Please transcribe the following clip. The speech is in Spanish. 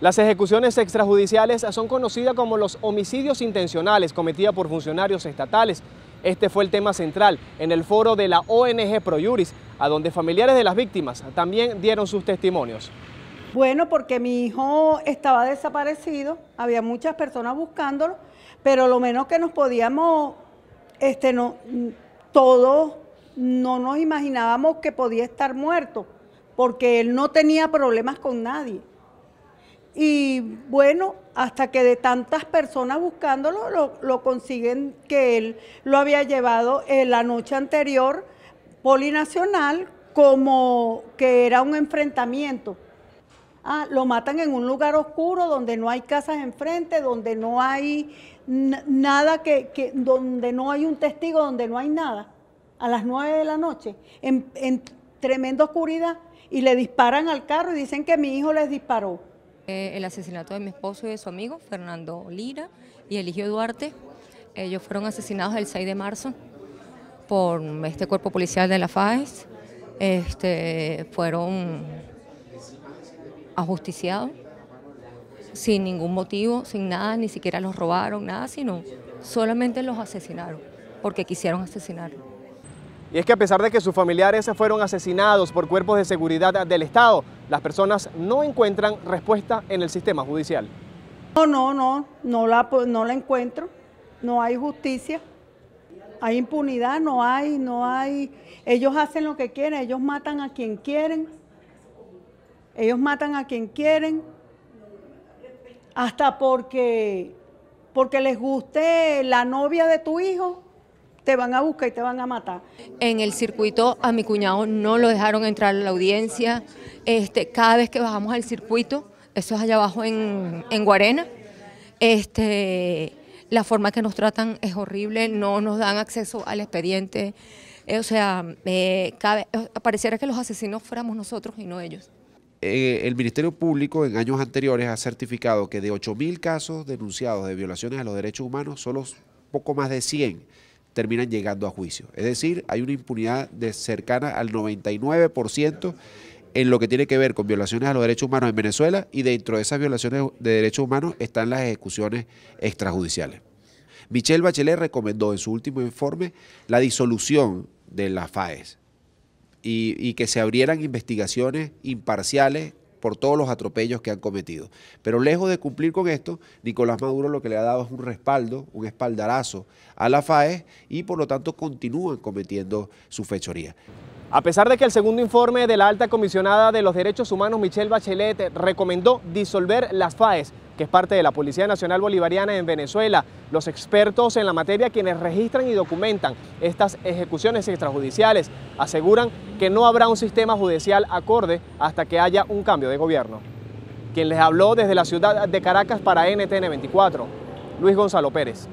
Las ejecuciones extrajudiciales son conocidas como los homicidios intencionales cometidos por funcionarios estatales. Este fue el tema central en el foro de la ONG Projuris, a donde familiares de las víctimas también dieron sus testimonios. Bueno, porque mi hijo estaba desaparecido, había muchas personas buscándolo, pero lo menos que nos podíamos, este, no, todos no nos imaginábamos que podía estar muerto, porque él no tenía problemas con nadie. Y bueno, hasta que de tantas personas buscándolo, lo, consiguen que él lo había llevado la noche anterior polinacional como que era un enfrentamiento. Ah, lo matan en un lugar oscuro donde no hay casas enfrente, donde no hay nada que, donde no hay un testigo, donde no hay nada, a las nueve de la noche, en tremenda oscuridad, y le disparan al carro y dicen que mi hijo les disparó. Eh, el asesinato de mi esposo y de su amigo, Fernando Lira y Eligio Duarte. Ellos fueron asesinados el 6 de marzo por este cuerpo policial de la FAES. Este, fueron ajusticiados sin ningún motivo, sin nada, ni siquiera los robaron, nada, sino solamente los asesinaron, porque quisieron asesinarlos. Y es que a pesar de que sus familiares fueron asesinados por cuerpos de seguridad del Estado, las personas no encuentran respuesta en el sistema judicial. No, no, no, no la, no la encuentro. No hay justicia, hay impunidad, no hay, no hay. Ellos hacen lo que quieren, ellos matan a quien quieren, ellos matan a quien quieren, hasta porque, porque les guste la novia de tu hijo te van a buscar y te van a matar. En el circuito a mi cuñado no lo dejaron entrar a la audiencia. Este, cada vez que bajamos al circuito, eso es allá abajo en, Guarena, este, la forma que nos tratan es horrible, no nos dan acceso al expediente. Eh, o sea, eh, eh, pareciera que los asesinos fuéramos nosotros y no ellos. el Ministerio Público en años anteriores ha certificado que de 8.000 casos denunciados de violaciones a los derechos humanos, solo poco más de 100 terminan llegando a juicio. Es decir, hay una impunidad de cercana al 99% en lo que tiene que ver con violaciones a los derechos humanos en Venezuela y dentro de esas violaciones de derechos humanos están las ejecuciones extrajudiciales. Michelle Bachelet recomendó en su último informe la disolución de la FAES y, y que se abrieran investigaciones imparciales por todos los atropellos que han cometido. Pero lejos de cumplir con esto, Nicolás Maduro lo que le ha dado es un respaldo, un espaldarazo a la FAES y por lo tanto continúan cometiendo su fechoría. A pesar de que el segundo informe de la alta comisionada de los derechos humanos, Michelle Bachelet, recomendó disolver las FAES, que es parte de la Policía Nacional Bolivariana en Venezuela, los expertos en la materia quienes registran y documentan estas ejecuciones extrajudiciales, aseguran que no habrá un sistema judicial acorde hasta que haya un cambio de gobierno. Quien les habló desde la ciudad de Caracas para NTN 24, Luis Gonzalo Pérez.